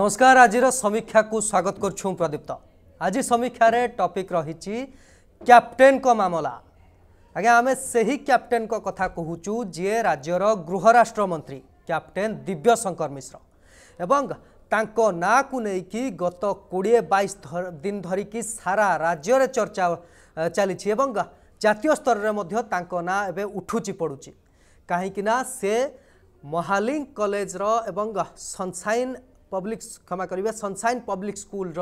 নমস্কার আজির সমীক্ষাকু স্বাগত করছু প্রদীপ্ত আজি সমীক্ষার টপিক রয়েছে ক্যাপ্টেন মামলা আজ্ঞা আমি সেই ক্যাপ্টেন কথা কুচু যে রাজ্যর গৃহরাষ্ট্রমন্ত্রী ক্যাপ্টেন দিব্যশঙ্কর মিশ্র এবং তাঁক নাঁকু নেইকি গত কোড়িয়ে বাইশ দিন ধরিকি সারা রাজ্যের চর্চা চালিছি এবং জাতীয় স্তরের মধ্যে তাঁক না এবে উঠুচি পড়ুছি কাহিঁকি না সে মহালিং কলেজর এবং সনসাইন पब्लिक क्षमा करेंगे sunshine public school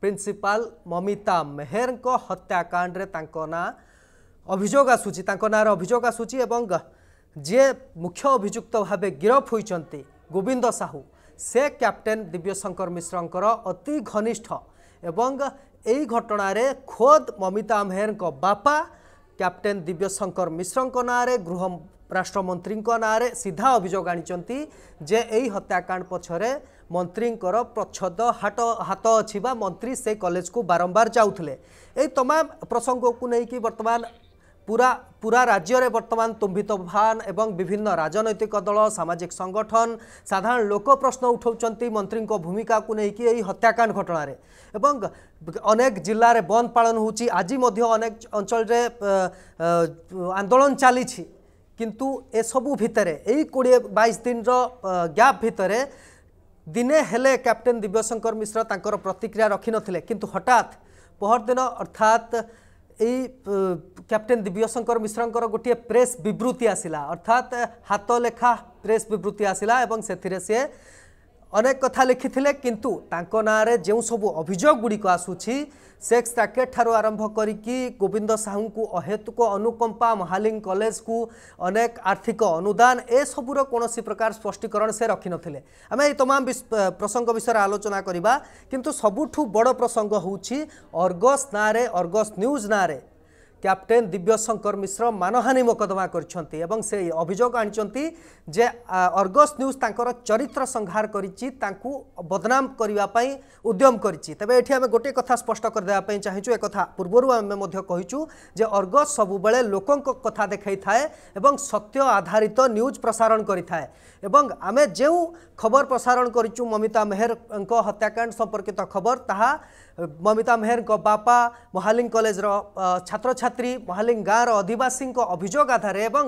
principal Mamita Meher हत्याकांड अभोग आसूँ ना नाँ अभोग आसूँ और जे मुख्य अभुक्त भाव गिरफ होती गोविंद साहू से कैप्टेन दिव्यशंकर मिश्र अति घनिष्ठ एवं यही घटन खोद ममिता मेहर बापा कैप्टेन दिव्यशंकर मिश्र नाँ गृह राष्ट्रमंत्री नाँ सीधा अभोग आनी हत्याकांड पक्ष ମନ୍ତ୍ରୀଙ୍କର ପ୍ରଚ୍ଛଦ ହାଟ ହାତ ଅଛି ବା ମନ୍ତ୍ରୀ ସେ କଲେଜକୁ ବାରମ୍ବାର ଯାଉଥିଲେ ଏହି ତମାମ ପ୍ରସଙ୍ଗକୁ ନେଇକି ବର୍ତ୍ତମାନ ପୁରା ପୁରା ରାଜ୍ୟରେ ବର୍ତ୍ତମାନ ତୁମ୍ଭି ତୋଫାନ ଏବଂ ବିଭିନ୍ନ ରାଜନୈତିକ ଦଳ ସାମାଜିକ ସଂଗଠନ ସାଧାରଣ ଲୋକ ପ୍ରଶ୍ନ ଉଠାଉଛନ୍ତି ମନ୍ତ୍ରୀଙ୍କ ଭୂମିକାକୁ ନେଇକି ଏହି ହତ୍ୟାକାଣ୍ଡ ଘଟଣାରେ ଏବଂ ଅନେକ ଜିଲ୍ଲାରେ ବନ୍ଦ ପାଳନ ହେଉଛି ଆଜି ମଧ୍ୟ ଅନେକ ଅଞ୍ଚଳରେ ଆନ୍ଦୋଳନ ଚାଲିଛି କିନ୍ତୁ ଏସବୁ ଭିତରେ ଏଇ କୋଡ଼ିଏ ବାଇଶ ଦିନର ଗ୍ୟାପ୍ ଭିତରେ ଦିନେ ହେଲେ କ୍ୟାପ୍ଟେନ୍ ଦିବ୍ୟଶଙ୍କର ମିଶ୍ର ତାଙ୍କର ପ୍ରତିକ୍ରିୟା ରଖିନଥିଲେ କିନ୍ତୁ ହଠାତ୍ ପହରଦିନ ଅର୍ଥାତ୍ ଏଇ କ୍ୟାପ୍ଟେନ୍ ଦିବ୍ୟଶଙ୍କର ମିଶ୍ରଙ୍କର ଗୋଟିଏ ପ୍ରେସ୍ ବିବୃତ୍ତି ଆସିଲା ଅର୍ଥାତ୍ ହାତ ଲେଖା ପ୍ରେସ୍ ବିବୃତ୍ତି ଆସିଲା ଏବଂ ସେଥିରେ ସିଏ ଅନେକ କଥା ଲେଖିଥିଲେ କିନ୍ତୁ ତାଙ୍କ ନାଁରେ ଯେଉଁ ସବୁ ଅଭିଯୋଗ ଗୁଡ଼ିକ ଆସୁଛି ସେକ୍ସ ରାକେଟ୍ ଠାରୁ ଆରମ୍ଭ କରିକି ଗୋବିନ୍ଦ ସାହୁଙ୍କୁ ଅହେତୁକ ଅନୁକମ୍ପା ମହାଲିଙ୍ଗ କଲେଜକୁ ଅନେକ ଆର୍ଥିକ ଅନୁଦାନ ଏସବୁର କୌଣସି ପ୍ରକାର ସ୍ପଷ୍ଟୀକରଣ ସେ ରଖିନଥିଲେ ଆମେ ଏଇ ତମାମ ପ୍ରସଙ୍ଗ ବିଷୟରେ ଆଲୋଚନା କରିବା କିନ୍ତୁ ସବୁଠୁ ବଡ଼ ପ୍ରସଙ୍ଗ ହେଉଛି ଅର୍ଗସ୍ ନାଁରେ ଅର୍ଗସ୍ ନ୍ୟୁଜ୍ ନାଁରେ କ୍ୟାପଟେନ୍ ଦିବ୍ୟଶଙ୍କର ମିଶ୍ର ମାନହାନି ମକଦ୍ଦମା କରିଛନ୍ତି ଏବଂ ସେ ଅଭିଯୋଗ ଆଣିଛନ୍ତି ଯେ ଅର୍ଗସ୍ ନ୍ୟୁଜ୍ ତାଙ୍କର ଚରିତ୍ର ସଂହାର କରିଛି ତାଙ୍କୁ ବଦନାମ କରିବା ପାଇଁ ଉଦ୍ୟମ କରିଛି ତେବେ ଏଠି ଆମେ ଗୋଟିଏ କଥା ସ୍ପଷ୍ଟ କରିଦେବା ପାଇଁ ଚାହିଁଛୁ ଏକଥା ପୂର୍ବରୁ ଆମେ ମଧ୍ୟ କହିଛୁ ଯେ ଅର୍ଗସ୍ ସବୁବେଳେ ଲୋକଙ୍କ କଥା ଦେଖାଇଥାଏ ଏବଂ ସତ୍ୟ ଆଧାରିତ ନ୍ୟୁଜ୍ ପ୍ରସାରଣ କରିଥାଏ ଏବଂ ଆମେ ଯେଉଁ ଖବର ପ୍ରସାରଣ କରିଛୁ ମମିତା ମେହେରଙ୍କ ହତ୍ୟାକାଣ୍ଡ ସମ୍ପର୍କିତ ଖବର ତାହା ମମିତା ମେହେରଙ୍କ ବାପା ମହାଲିଙ୍ଗ କଲେଜର ଛାତ୍ରଛାତ୍ରୀ ମହାଲିଙ୍ଗ ଗାଁର ଅଧିବାସୀଙ୍କ ଅଭିଯୋଗ ଆଧାରରେ ଏବଂ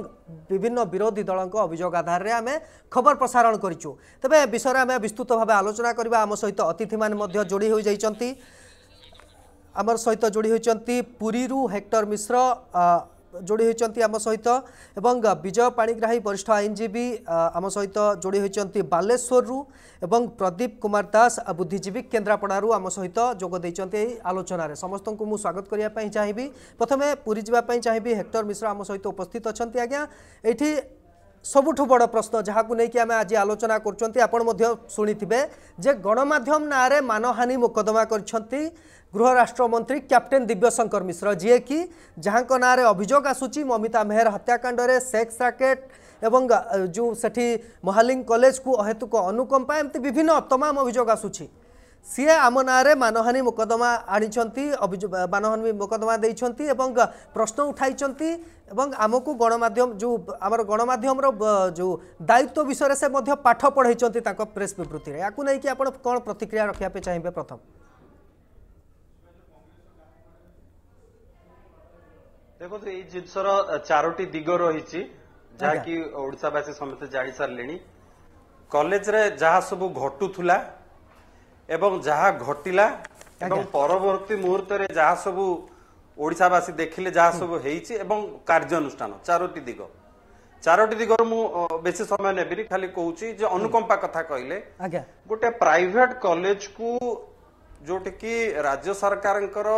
ବିଭିନ୍ନ ବିରୋଧୀ ଦଳଙ୍କ ଅଭିଯୋଗ ଆଧାରରେ ଆମେ ଖବର ପ୍ରସାରଣ କରିଛୁ ତେବେ ଏ ବିଷୟରେ ଆମେ ବିସ୍ତୃତ ଭାବେ ଆଲୋଚନା କରିବା ଆମ ସହିତ ଅତିଥିମାନେ ମଧ୍ୟ ଯୋଡ଼ି ହୋଇଯାଇଛନ୍ତି ଆମର ସହିତ ଯୋଡ଼ି ହୋଇଛନ୍ତି ପୁରୀରୁ ହେକ୍ଟର ମିଶ୍ର ଯୋଡ଼ି ହୋଇଛନ୍ତି ଆମ ସହିତ ଏବଂ ବିଜୟ ପାଣିଗ୍ରାହୀ ବରିଷ୍ଠ ଆଇନଜୀବୀ ଆମ ସହିତ ଯୋଡ଼ି ହୋଇଛନ୍ତି ବାଲେଶ୍ୱରରୁ ଏବଂ ପ୍ରଦୀପ କୁମାର ଦାସ ବୁଦ୍ଧିଜୀବୀ କେନ୍ଦ୍ରାପଡ଼ାରୁ ଆମ ସହିତ ଯୋଗ ଦେଇଛନ୍ତି ଏହି ଆଲୋଚନାରେ ସମସ୍ତଙ୍କୁ ମୁଁ ସ୍ୱାଗତ କରିବା ପାଇଁ ଚାହିଁବି ପ୍ରଥମେ ପୁରୀ ଯିବା ପାଇଁ ଚାହିଁବି ହେକ୍ଟର ମିଶ୍ର ଆମ ସହିତ ଉପସ୍ଥିତ ଅଛନ୍ତି ଆଜ୍ଞା ଏଇଠି ସବୁଠୁ ବଡ଼ ପ୍ରଶ୍ନ ଯାହାକୁ ନେଇକି ଆମେ ଆଜି ଆଲୋଚନା କରୁଛନ୍ତି ଆପଣ ମଧ୍ୟ ଶୁଣିଥିବେ ଯେ ଗଣମାଧ୍ୟମ ନାଁରେ ମାନହାନି ମୋକଦ୍ଦମା କରିଛନ୍ତି ଗୃହରାଷ୍ଟ୍ରମନ୍ତ୍ରୀ କ୍ୟାପ୍ଟେନ୍ ଦିବ୍ୟଶଙ୍କର ମିଶ୍ର ଯିଏକି ଯାହାଙ୍କ ନାଁରେ ଅଭିଯୋଗ ଆସୁଛି ମମିତା ମେହେର ହତ୍ୟାକାଣ୍ଡରେ ସେକ୍ସ ରାକେଟ୍ ଏବଂ ଯେଉଁ ସେଠି ମହାଲିଂ କଲେଜକୁ ଅହେତୁକ ଅନୁକମ୍ପା ଏମିତି ବିଭିନ୍ନ ତମାମ ଅଭିଯୋଗ ଆସୁଛି ସିଏ ଆମ ନାଁରେ ମାନହାନି ମୋକଦ୍ଦମା ଆଣିଛନ୍ତି ମାନହାନି ମୋକଦ୍ଦମା ଦେଇଛନ୍ତି ଏବଂ ପ୍ରଶ୍ନ ଉଠାଇଛନ୍ତି ଏବଂ ଆମକୁ ଗଣମାଧ୍ୟମ ଯେଉଁ ଆମର ଗଣମାଧ୍ୟମର ଯେଉଁ ଦାୟିତ୍ୱ ବିଷୟରେ ସେ ମଧ୍ୟ ପାଠ ପଢ଼ାଇଛନ୍ତି ତାଙ୍କ ପ୍ରେସ୍ ବିବୃତ୍ତିରେ ୟାକୁ ନେଇକି ଆପଣ କ'ଣ ପ୍ରତିକ୍ରିୟା ରଖିବା ପାଇଁ ଚାହିଁବେ ପ୍ରଥମ ଦେଖନ୍ତୁ ଏଇ ଜିନିଷର ଚାରୋଟି ଦିଗ ରହିଛି ଯାହାକି ଓଡ଼ିଶାବାସୀ ସମସ୍ତେ ଜାଣିସାରିଲେଣି କଲେଜରେ ଯାହା ସବୁ ଘଟୁଥିଲା ଏବଂ ଯାହା ଘଟିଲା ଏବଂ ପରବର୍ତ୍ତୀ ମୁହୂର୍ତ୍ତରେ ଯାହା ସବୁ ଓଡ଼ିଶାବାସୀ ଦେଖିଲେ ଯାହା ସବୁ ହେଇଛି ଏବଂ କାର୍ଯ୍ୟାନୁଷ୍ଠାନ ଚାରୋଟି ଦିଗ ଚାରୋଟି ଦିଗରୁ ମୁଁ ବେଶୀ ସମୟ ନେବିନି ଖାଲି କହୁଛି ଯେ ଅନୁକମ୍ପା କଥା କହିଲେ ଗୋଟେ ପ୍ରାଇଭେଟ କଲେଜକୁ ଯୋଉଠିକି ରାଜ୍ୟ ସରକାରଙ୍କର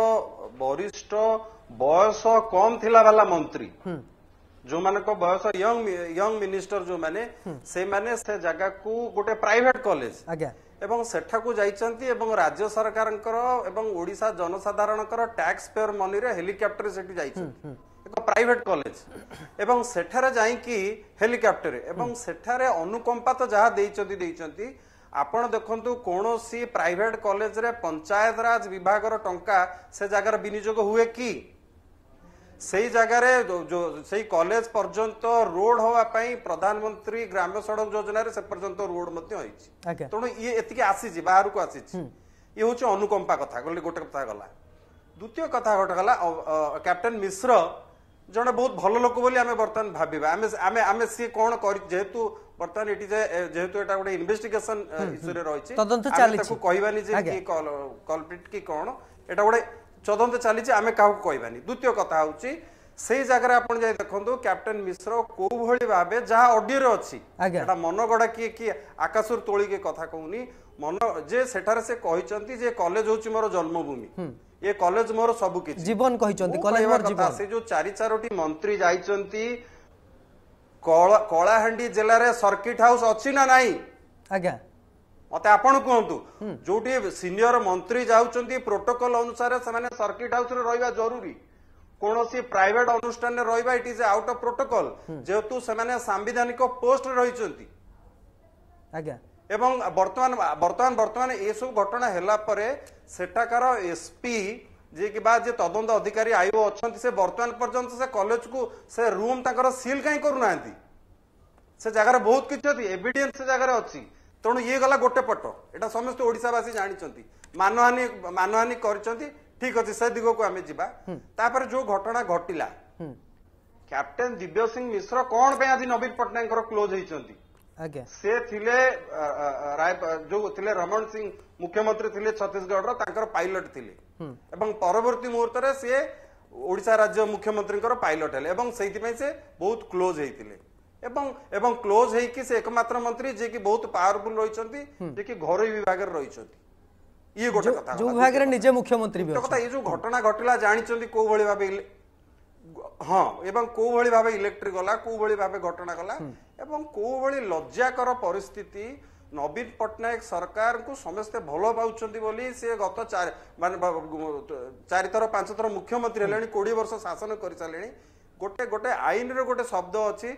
ବରିଷ୍ଠ ବୟସ କମ୍ ଥିଲା ବାଲା ମନ୍ତ୍ରୀ ଯେଉଁମାନଙ୍କ ବୟସ ୟଙ୍ଗ ମିନିଷ୍ଟର ଯେଉଁମାନେ ସେମାନେ ସେ ଜାଗାକୁ ଗୋଟେ ପ୍ରାଇଭେଟ କଲେଜ ଏବଂ ସେଠାକୁ ଯାଇଛନ୍ତି ଏବଂ ରାଜ୍ୟ ସରକାରଙ୍କର ଏବଂ ଓଡ଼ିଶା ଜନସାଧାରଣଙ୍କର ଟ୍ୟାକ୍ସ ପେୟର ମନିରେ ହେଲିକପ୍ଟର ସେଠି ଯାଇଛନ୍ତି ଏକ ପ୍ରାଇଭେଟ କଲେଜ ଏବଂ ସେଠାରେ ଯାଇକି ହେଲିକପ୍ଟର ଏବଂ ସେଠାରେ ଅନୁକମ୍ପା ତ ଯାହା ଦେଇଛନ୍ତି ଦେଇଛନ୍ତି ଆପଣ ଦେଖନ୍ତୁ କୌଣସି ପ୍ରାଇଭେଟ କଲେଜରେ ପଞ୍ଚାୟତରାଜ ବିଭାଗର ଟଙ୍କା ସେ ଜାଗାରେ ବିନିଯୋଗ ହୁଏ କି সেই জায়গায় সেই কলেজ পর্যন্ত রোড হওয়া পাই প্রধানমন্ত্রী গ্রাম্য সড়ক যোজনার সে পর্যন্ত রোড মধ্যে হয়েছে তেমন ইয়ে এতিকি আসিছি বাহারকু আসিছি ইয়ে হচ্ছে অনুকম্পা কথা গোটে কথা গলা দ্বিতীয় কথা গোটে গলা ক্যাপ্টেন মিশ্র জনে বহুত ভালো লোক বলে আমি বর্তমান ভাবিবা আমি আমি আমি সি কোন করি যেহেতু বর্তমান এটি যে যেহেতু এটা গোটে ইনভেস্টিগেশন ইস্যুরে রয়েছে তদন্ত চালিছি তাকে কইবানি যে কি কল কলপ্রিট কি কোন এটা গোটে তদন্ত চালিছে ଆମେ କାହାକୁ କହିବାନି ଦ୍ୱିତୀୟ କଥା ହେଉଛି ସେଇ ଜାଗାରେ ଆପଣ ଯାଇ ଦେଖନ୍ତୁ କ୍ୟାପ୍ଟେନ ମିଶ୍ର କୋଉ ଭଳି ଭାବେ ଯାହା ଅଡିଓରେ ଅଛି ଏଟା ମନଗଡା କିଏ କିଏ ଆକାଶରୁ ତୋଳିକି କଥା କହୁନି ମନ ଯେ ସେଠାରେ ସେ କହିଛନ୍ତି ଯେ କଲେଜ ହଉଛି ମୋର ଜନ୍ମଭୂମି ଏ କଲେଜ ମୋର ସବୁ କିଛି ଜୀବନ କହିଛନ୍ତି ସେ ଯୋଉ ଚାରି ଚାରୋଟି ମନ୍ତ୍ରୀ ଯାଇଛନ୍ତି କଳାହାଣ୍ଡି ଜିଲ୍ଲାରେ ସର୍କିଟ ହାଉସ ଅଛି ନା ନାହିଁ ଆଜ୍ଞା ମତେ ଆପଣ କୁହନ୍ତୁ ଯୋଉଠି ସିନିୟର ମନ୍ତ୍ରୀ ଯାଉଛନ୍ତି ପ୍ରୋଟୋକଲ ଅନୁସାରେ ସେମାନେ ସର୍କିଟ ହାଉସରେ ରହିବା ଜରୁରୀ କୌଣସି ପ୍ରାଇଭେଟ ଅନୁଷ୍ଠାନରେ ରହିବା it is out of protocol ଯେହେତୁ ସେମାନେ ସାମ୍ବିଧାନିକ ପୋଷ୍ଟରେ ରହିଛନ୍ତି ଆଜ୍ଞା ଏବଂ ବର୍ତ୍ତମାନ ବର୍ତ୍ତମାନ ବର୍ତ୍ତମାନ ଏସବୁ ଘଟଣା ହେଲା ପରେ ସେଠାକାର ଏସ୍ପି ଯିଏକି ବା ଯିଏ ତଦନ୍ତ ଅଧିକାରୀ ଆୟୋଗ ଅଛନ୍ତି ସେ ବର୍ତ୍ତମାନ ପର୍ଯ୍ୟନ୍ତ ସେ କଲେଜକୁ ସେ ରୁମ୍ ତାଙ୍କର ସିଲ୍ କାହିଁ କରୁନାହାନ୍ତି ସେ ଜାଗାରେ ବହୁତ କିଛି ଅଛି ଏଭିଡେନ୍ସ ସେ ଜାଗାରେ ଅଛି ତେଣୁ ଇଏ ଗଲା ଗୋଟେ ପଟ ଏଇଟା ସମସ୍ତେ ଓଡ଼ିଶାବାସୀ ଜାଣିଛନ୍ତି ମାନହାନି ମାନହାନି କରିଛନ୍ତି ଠିକ୍ ଅଛି ସେ ଦିଗକୁ ଆମେ ଯିବା ତାପରେ ଯୋଉ ଘଟଣା ଘଟିଲା କ୍ୟାପ୍ଟେନ ଦିବ୍ୟ ସିଂ ମିଶ୍ର କଣ ପାଇଁ ଆଜି ନବୀନ ପଟ୍ଟନାୟକଙ୍କର କ୍ଲୋଜ ହେଇଛନ୍ତି ସେ ଥିଲେ ଯୋଉ ଥିଲେ ରମଣ ସିଂ ମୁଖ୍ୟମନ୍ତ୍ରୀ ଥିଲେ ଛତିଶଗଡ଼ର ତାଙ୍କର ପାଇଲଟ ଥିଲେ ଏବଂ ପରବର୍ତ୍ତୀ ମୁହୂର୍ତ୍ତରେ ସେ ଓଡ଼ିଶା ରାଜ୍ୟ ମୁଖ୍ୟମନ୍ତ୍ରୀଙ୍କର ପାଇଲଟ ହେଲେ ଏବଂ ସେଇଥିପାଇଁ ସେ ବହୁତ କ୍ଲୋଜ ହେଇଥିଲେ ଏବଂ ଏବଂ କ୍ଲୋଜ୍ ହେଇକି ସେ ଏକମାତ୍ର ମନ୍ତ୍ରୀ ଯିଏକି ବହୁତ ପାୱାରଫୁଲ ରହିଛନ୍ତି ଯିଏକି ଘରୋଇ ବିଭାଗରେ ରହିଛନ୍ତି ଇଏ ଗୋଟେ କଥା ଯୋଉ ବିଭାଗରେ ନିଜେ ମୁଖ୍ୟମନ୍ତ୍ରୀ କଥା ଏ ଯୋଉ ଘଟଣା ଘଟିଲା ଜାଣିଛନ୍ତି କୋଉଭଳି ଭାବେ ହଁ ଏବଂ କୋଉଭଳି ଭାବେ ଇଲେକ୍ଟ୍ରି ଗଲା କୋଉଭଳି ଭାବେ ଘଟଣା ଗଲା ଏବଂ କୋଉଭଳି ଲଜ୍ଜାକର ପରିସ୍ଥିତି ନବୀନ ପଟ୍ଟନାୟକ ସରକାରଙ୍କୁ ସମସ୍ତେ ଭଲ ପାଉଛନ୍ତି ବୋଲି ସେ ଗତ ମାନେ ଚାରିଥର ପାଞ୍ଚଥର ମୁଖ୍ୟମନ୍ତ୍ରୀ ହେଲେଣି କୋଡ଼ିଏ ବର୍ଷ ଶାସନ କରିସାରିଲେଣି ଗୋଟେ ଗୋଟେ ଆଇନର ଗୋଟେ ଶବ୍ଦ ଅଛି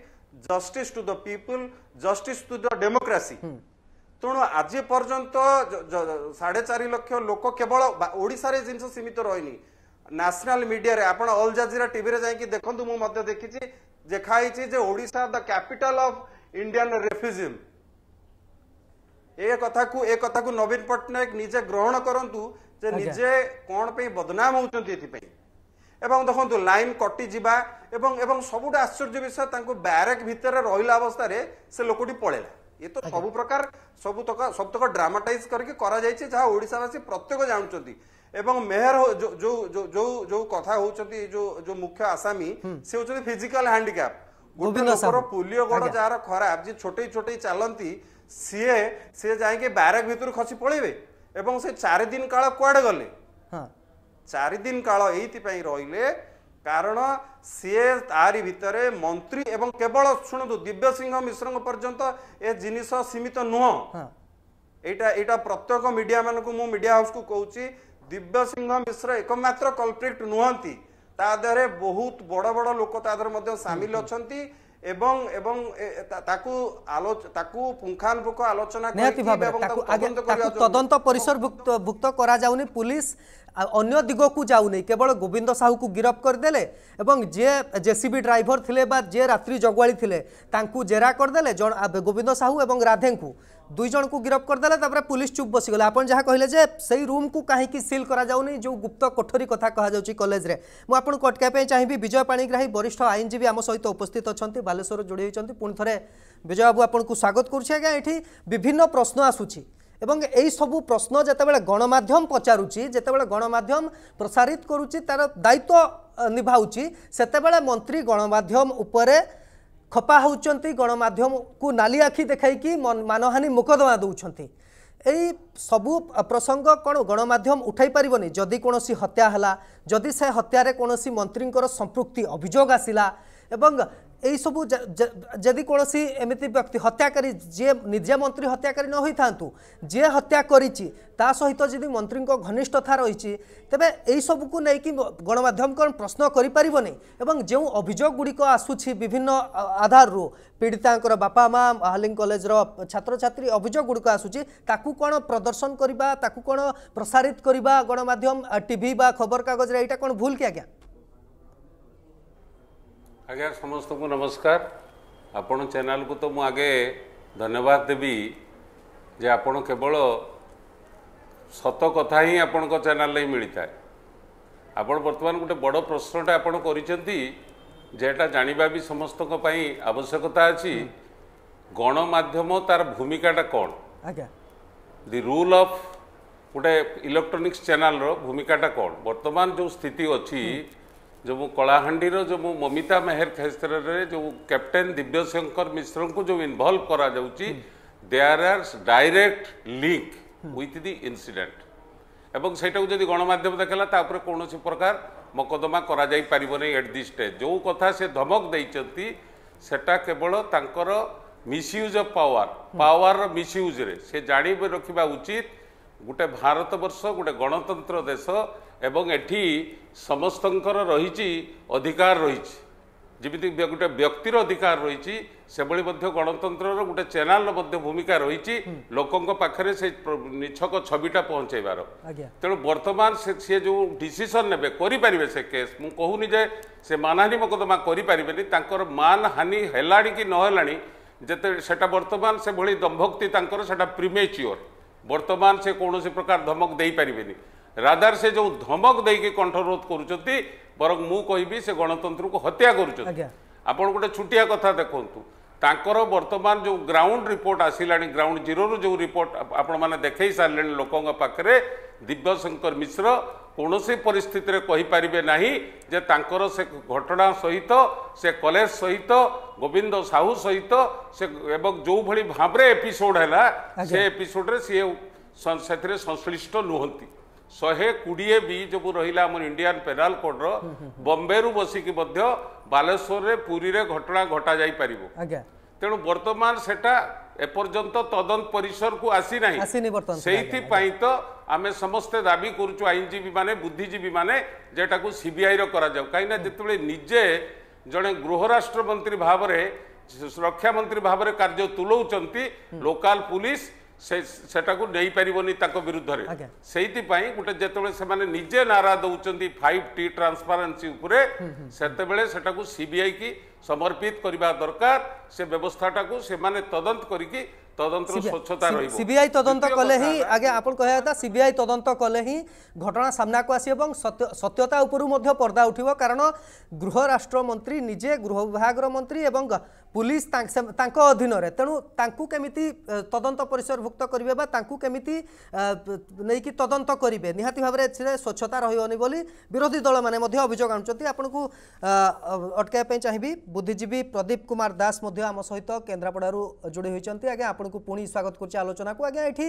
justice to the people justice to the democracy ତେଣୁ ଆଜି ପର୍ଯ୍ୟନ୍ତ ସାଢ଼େ ଚାରି ଲକ୍ଷ ଲୋକ କେବଳ ଓଡ଼ିଶାରେ ଜିନିଷ ସୀମିତ ରହିନି ନ୍ୟାସନାଲ୍ ମିଡିଆରେ ଆପଣ ଅଲ୍ ଜାଜିରା ଟିଭିରେ ଯାଇକି ଦେଖନ୍ତୁ ମୁଁ ମଧ୍ୟ ଦେଖିଛି ଦେଖା ହେଇଛି ଯେ Odisha the capital of Indian refugeeism ଏ କଥାକୁ ଏ କଥାକୁ ନବୀନ ପଟ୍ଟନାୟକ ନିଜେ ଗ୍ରହଣ କରନ୍ତୁ ଯେ ନିଜେ କ'ଣ ପାଇଁ ବଦନାମ ହେଉଛନ୍ତି ଏଥିପାଇଁ এবং দেখন্তু লাইন কটি যা এবং এবং সবুটা আশ্চর্য বিষয় তা ব্যারেক ভিতরে রহলা অবস্থায় সে লোকটি পড়েলা ইয়ে তো সবু প্রকার সবুতক সবতক ড্রামাটাইজ করি করা যাই যা ওড়িশাবাসী প্রত্যেক জাঁচান এবং মেহর যে কথা হচ্ছেন যে মুখ্য আসামি সে হচ্ছেন ফিজিকাল হ্যান্ডিক্যাপ গোটে লোকর পোলিও গড় যার খারাপ যে ছোটই ছোটই চালতি সিয়ে সে যাইকি ব্যারেক ভিতর খসি পড়েবে এবং সে চারিদিন কাল কুয়াড়ে গলে হ্যাঁ ଚାରିଦିନ କାଳ ଏଇଥିପାଇଁ ରହିଲେ କାରଣ ସିଏ ତାରି ଭିତରେ ମନ୍ତ୍ରୀ ଏବଂ କେବଳ ଶୁଣନ୍ତୁ ଦିବ୍ୟସିଂହ ମିଶ୍ରଙ୍କ ପର୍ଯ୍ୟନ୍ତ ଏ ଜିନିଷ ସୀମିତ ନୁହଁ ଏଇଟା ଏଇଟା ପ୍ରତ୍ୟେକ ମିଡ଼ିଆ ମାନଙ୍କୁ ମୁଁ ମିଡ଼ିଆ ହାଉସ୍କୁ କହୁଛି ଦିବ୍ୟସିଂହ ମିଶ୍ର ଏକମାତ୍ର କଲପ୍ରିକ୍ଟ ନୁହନ୍ତି ତା ଦେହରେ ବହୁତ ବଡ଼ ବଡ଼ ଲୋକ ତା ଦେହରେ ମଧ୍ୟ ସାମିଲ ଅଛନ୍ତି এবং এবং তাকু তাকু পুঙ্খানুপুঙ্খ আলোচনা নিহতি ভাবে তদন্ত পরিসরভুক্ত ভুক্ত করা যাওনি পুলিশ অন্য দিগকু যাওনি কেবল গোবিন্দ সাহুকু গিরফ করেদেলে এবং যে জেসিবি ড্রাইভর লে বা যে রাত্রি জগুয়াড়ি লে তাঁকু জেরা করেদেলে গোবিন্দ সাহু এবং রাধেঙ্কু দুই জনক গিরফ করেদেলে তাপরে পুলিশ চুপ বসিগলে আপনার যা কহিলেন যে সেই রুম কু কী সিল করা যাওনি যে গুপ্ত কোঠরি কথা কুযাচ্ছে কলেজে মু আপনার অটকাই চাহিবি বিজয় পাণিগ্রাহী বরিষ্ঠ আইনজীবী আম সহ উপস্থিত অনেক বালেশ্বর যোড়ি হয়েছেন পুঁ থে বিজয় বাবু আপনার স্বাগত করছি আজ্ঞা এটি বিভিন্ন প্রশ্ন আসুচি এবং এই সবু প্রশ্ন যেতবে গণমাধ্যম পচারুচি যেতবে গণমাধ্যম প্রসারিত করুচি তার দায়িত্ব নিভাউচি সেতবে মন্ত্রী গণমাধ্যম উপরে ଖପା ହେଉଛନ୍ତି ଗଣମାଧ୍ୟମକୁ ନାଲି ଆଖି ଦେଖାଇକି ମାନହାନି ମୋକଦ୍ଦମା ଦେଉଛନ୍ତି ଏଇ ସବୁ ପ୍ରସଙ୍ଗ କ'ଣ ଗଣମାଧ୍ୟମ ଉଠାଇ ପାରିବନି ଯଦି କୌଣସି ହତ୍ୟା ହେଲା ଯଦି ସେ ହତ୍ୟାରେ କୌଣସି ମନ୍ତ୍ରୀଙ୍କର ସମ୍ପୃକ୍ତି ଅଭିଯୋଗ ଆସିଲା ଏବଂ এইসবু যদি কোণী এমিতি ব্যক্তি হত্যাকারী যে নিজে মন্ত্রী হত্যাকারী ন হয়ে থাকে যে হত্যা করেছি তা সহিত যদি মন্ত্রী ঘনিষ্ঠতা রয়েছে তবে এইসবুক নেই গণমাধ্যম কোণ প্রশ্ন করে পারবনি এবং যে অভিযোগ গুড়ি আসুছি বিভিন্ন আধারু পীড়িতাঙ্কর বাপা মা হার্লিং কলেজর ছাত্রছাত্রী অভিযোগ গুড়ি আসুচি তাকে কোণ প্রদর্শন করা তাকে কোণ প্রসারিত করা গণমাধ্যম টিভি বা খবরকাগজের এইটা কোণ ভুল কি আজ্ঞা ଆଜ୍ଞା ସମସ୍ତଙ୍କୁ ନମସ୍କାର ଆପଣ ଚ୍ୟାନେଲକୁ ତ ମୁଁ ଆଗେ ଧନ୍ୟବାଦ ଦେବି ଯେ ଆପଣ କେବଳ ସତ କଥା ହିଁ ଆପଣଙ୍କ ଚ୍ୟାନେଲରେ ହିଁ ମିଳିଥାଏ ଆପଣ ବର୍ତ୍ତମାନ ଗୋଟେ ବଡ଼ ପ୍ରଶ୍ନଟା ଆପଣ କରିଛନ୍ତି যেটা জাঁয়া বি সমস্ত আবশ্যকতা আছে গণমাধ্যম তার ভূমিকাটা কণ দি রুল অফ গোটে ইলেকট্রোনিক্স চ্যানেলর ভূমিকাটা কণ বর্তমান যে স্থিতি অছি ଯେଉଁ କଳାହାଣ୍ଡିର ଯେଉଁ ମମିତା ମେହେର କ୍ଷେତ୍ରରେ ଯେଉଁ କ୍ୟାପ୍ଟେନ୍ ଦିବ୍ୟଶଙ୍କର ମିଶ୍ରଙ୍କୁ ଯେଉଁ ଇନଭଲ୍ଭ କରାଯାଉଛି there are direct link with the incident ଏବଂ ସେଇଟାକୁ ଯଦି ଗଣମାଧ୍ୟମ ଦେଖେଲା ତା ଉପରେ କୌଣସି ପ୍ରକାର ମକଦ୍ଦମା କରାଯାଇପାରିବନି ଏଟ୍ ଦି ଷ୍ଟେଜ୍ ଯେଉଁ କଥା ସେ ଧମକ ଦେଇଛନ୍ତି ସେଟା କେବଳ ତାଙ୍କର ମିସ୍ୟୁଜ୍ ଅଫ୍ ପାୱାର ପାୱାରର ମିସ୍ୟୁଜ୍ରେ ସେ ଜାଣି ରଖିବା ଉଚିତ ଗୋଟେ ଭାରତବର୍ଷ ଗୋଟେ ଗଣତନ୍ତ୍ର ଦେଶ ଏବଂ ଏଠି ସମସ୍ତଙ୍କର ରହିଛି ଅଧିକାର ରହିଛି ଯେମିତି ଗୋଟେ ବ୍ୟକ୍ତିର ଅଧିକାର ରହିଛି ସେଭଳି ମଧ୍ୟ ଗଣତନ୍ତ୍ରର ଗୋଟେ ଚ୍ୟାନେଲର ମଧ୍ୟ ଭୂମିକା ରହିଛି ଲୋକଙ୍କ ପାଖରେ ସେ ନିଛକ ଛବିଟା ପହଞ୍ଚାଇବାର ତେଣୁ ବର୍ତ୍ତମାନ ସେ ସିଏ ଯେଉଁ ଡିସିସନ୍ ନେବେ କରିପାରିବେ ସେ କେସ୍ ମୁଁ କହୁନି ଯେ ସେ ମାନହାନି ମକଦ୍ଦମା କରିପାରିବେନି ତାଙ୍କର ମାନହାନି ହେଲାଣି କି ନ ହେଲାଣି ଯେତେ ସେଟା ବର୍ତ୍ତମାନ ସେଭଳି ଦମ୍ଭକ୍ତି ତାଙ୍କର ସେଟା ପ୍ରିମେଚ୍ୟୁର୍ ବର୍ତ୍ତମାନ ସେ କୌଣସି ପ୍ରକାର ଧମକ ଦେଇପାରିବେନି ରାଧାର ସେ ଯେଉଁ ଧମକ ଦେଇକି କଣ୍ଠରୋଧ କରୁଛନ୍ତି ବରଂ ମୁଁ କହିବି ସେ ଗଣତନ୍ତ୍ରକୁ ହତ୍ୟା କରୁଛନ୍ତି ଆପଣ ଗୋଟେ ଛୁଟିଆ କଥା ଦେଖନ୍ତୁ ତାଙ୍କର ବର୍ତ୍ତମାନ ଯେଉଁ ଗ୍ରାଉଣ୍ଡ ରିପୋର୍ଟ ଆସିଲାଣି ଗ୍ରାଉଣ୍ଡ ଜିରୋରୁ ଯେଉଁ ରିପୋର୍ଟ ଆପଣମାନେ ଦେଖେଇ ସାରିଲେଣି ଲୋକଙ୍କ ପାଖରେ ଦିବ୍ୟଶଙ୍କର ମିଶ୍ର କୌଣସି ପରିସ୍ଥିତିରେ କହିପାରିବେ ନାହିଁ ଯେ ତାଙ୍କର ସେ ଘଟଣା ସହିତ ସେ କଲେଜ ସହିତ ଗୋବିନ୍ଦ ସାହୁ ସହିତ ସେ ଏବଂ ଯେଉଁଭଳି ଭାବରେ ଏପିସୋଡ଼ ହେଲା ସେ ଏପିସୋଡ଼ରେ ସିଏ ସେଥିରେ ସଂଶ୍ଳିଷ୍ଟ ନୁହନ୍ତି ଶହେ କୋଡ଼ିଏ ବି ଯେଉଁ ରହିଲା ଆମର ଇଣ୍ଡିଆନ୍ ପେନାଲ୍ କୋଡ଼ର ବମ୍ବେରୁ ବସିକି ମଧ୍ୟ ବାଲେଶ୍ୱରରେ ପୁରୀରେ ଘଟଣା ଘଟାଯାଇପାରିବ ତେଣୁ ବର୍ତ୍ତମାନ ସେଟା এপর্যন্ত তদন্ত পরিসরকু আসি না সেইপাই তো আমি সমস্ত দাবি করছু আইনজীবী মানে বুদ্ধিজীবী মানে যেটা সিবিআই করা যাও কিনা যেতবে নিজে জনে গৃহরাষ্ট্রমন্ত্রী ভাবে রক্ষামন্ত্রী ভাবরে কার্য তুলাউছেন লোকাল পুলিশ ସେ ସେଟାକୁ ନେଇପାରିବନି ତାଙ୍କ ବିରୁଦ୍ଧରେ ସେଇଥିପାଇଁ ଗୋଟେ ଯେତେବେଳେ ସେମାନେ ନିଜେ ନାରା ଦେଉଛନ୍ତି ଫାଇଭ ଟି ଟ୍ରାନ୍ସପାରେନ୍ସି ଉପରେ ସେତେବେଳେ ସେଟାକୁ ସିବିଆଇ କି ସମର୍ପିତ କରିବା ଦରକାର ସେ ବ୍ୟବସ୍ଥାଟାକୁ ସେମାନେ ତଦନ୍ତ କରିକି তদন্তৰ স্বচ্ছতা ৰহিব সিবিআই তদন্ত কলে হি আগে আপোন কহে এটা সিবিআই তদন্ত কলে হি ঘটনা সামনাকু আসি এবং সত্যতা উপৰু মধ্য পৰ্দা উঠিব কাৰণ গৃহ ৰাষ্ট্ৰ মন্ত্ৰী নিজে গৃহ বিভাগৰ মন্ত্ৰী এবং পুলিশ তাঙ্ক অধীনরে তেণু তাঙ্কু কেমিতি তদন্ত পরিসরভুক্ত করিবে বা তাঙ্কু কেমিতি নেইকি তদন্ত করিবে নিহাতি ভাবে এতে স্বচ্ছতা রহিবনি বলি বিরোধী দল মানে মধ্য অভিযোগ আনুচন্তি আপনাকু অটকাইবা পাই চাহিবি বুদ্ধিজীবী প্রদীপ কুমার দাস মধ্য আম সহিত কেন্দ্রাপড়ারু যোড়ি হইচন্তি আজ্ঞা আপনাকু পুনি স্বাগত করছি আলোচনাকু আজ্ঞা এটি